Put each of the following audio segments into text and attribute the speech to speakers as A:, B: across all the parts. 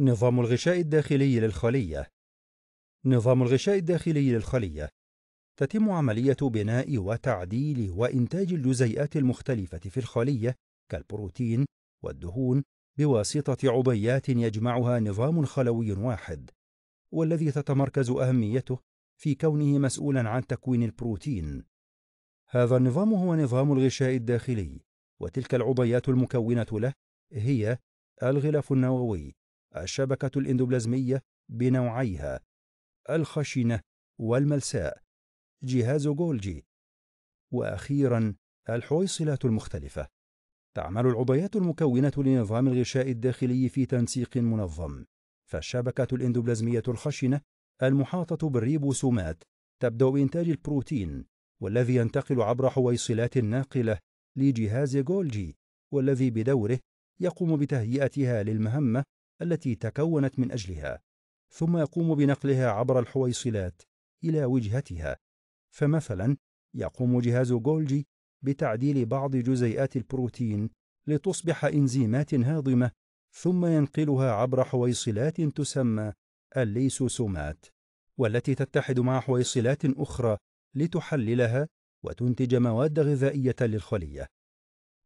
A: نظام الغشاء الداخلي للخلية نظام الغشاء الداخلي للخلية تتم عملية بناء وتعديل وإنتاج الجزيئات المختلفة في الخلية كالبروتين والدهون بواسطة عضيات يجمعها نظام خلوي واحد، والذي تتمركز أهميته في كونه مسؤولًا عن تكوين البروتين. هذا النظام هو نظام الغشاء الداخلي، وتلك العضيات المكونة له هي الغلاف النووي الشبكة الإندوبلازمية بنوعيها الخشنة والملساء جهاز جولجي وأخيرا الحويصلات المختلفة تعمل العضيات المكونة لنظام الغشاء الداخلي في تنسيق منظم فالشبكة الإندوبلازمية الخشنة المحاطة بالريبوسومات تبدأ بإنتاج البروتين والذي ينتقل عبر حويصلات ناقلة لجهاز جولجي والذي بدوره يقوم بتهيئتها للمهمة التي تكونت من أجلها ثم يقوم بنقلها عبر الحويصلات إلى وجهتها فمثلا يقوم جهاز جولجي بتعديل بعض جزيئات البروتين لتصبح إنزيمات هاضمة ثم ينقلها عبر حويصلات تسمى الليسوسومات والتي تتحد مع حويصلات أخرى لتحللها وتنتج مواد غذائية للخلية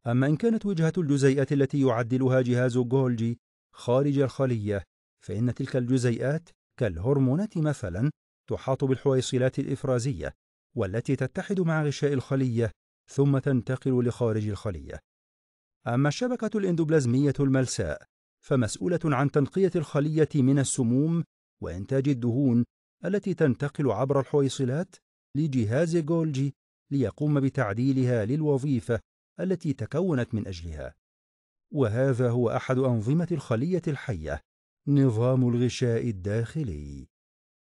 A: أما إن كانت وجهة الجزيئة التي يعدلها جهاز جولجي خارج الخلية فإن تلك الجزيئات كالهرمونات مثلا تحاط بالحويصلات الإفرازية والتي تتحد مع غشاء الخلية ثم تنتقل لخارج الخلية أما الشبكة الإندوبلازمية الملساء فمسؤولة عن تنقية الخلية من السموم وإنتاج الدهون التي تنتقل عبر الحويصلات لجهاز جولجي ليقوم بتعديلها للوظيفة التي تكونت من أجلها وهذا هو أحد أنظمة الخلية الحية نظام الغشاء الداخلي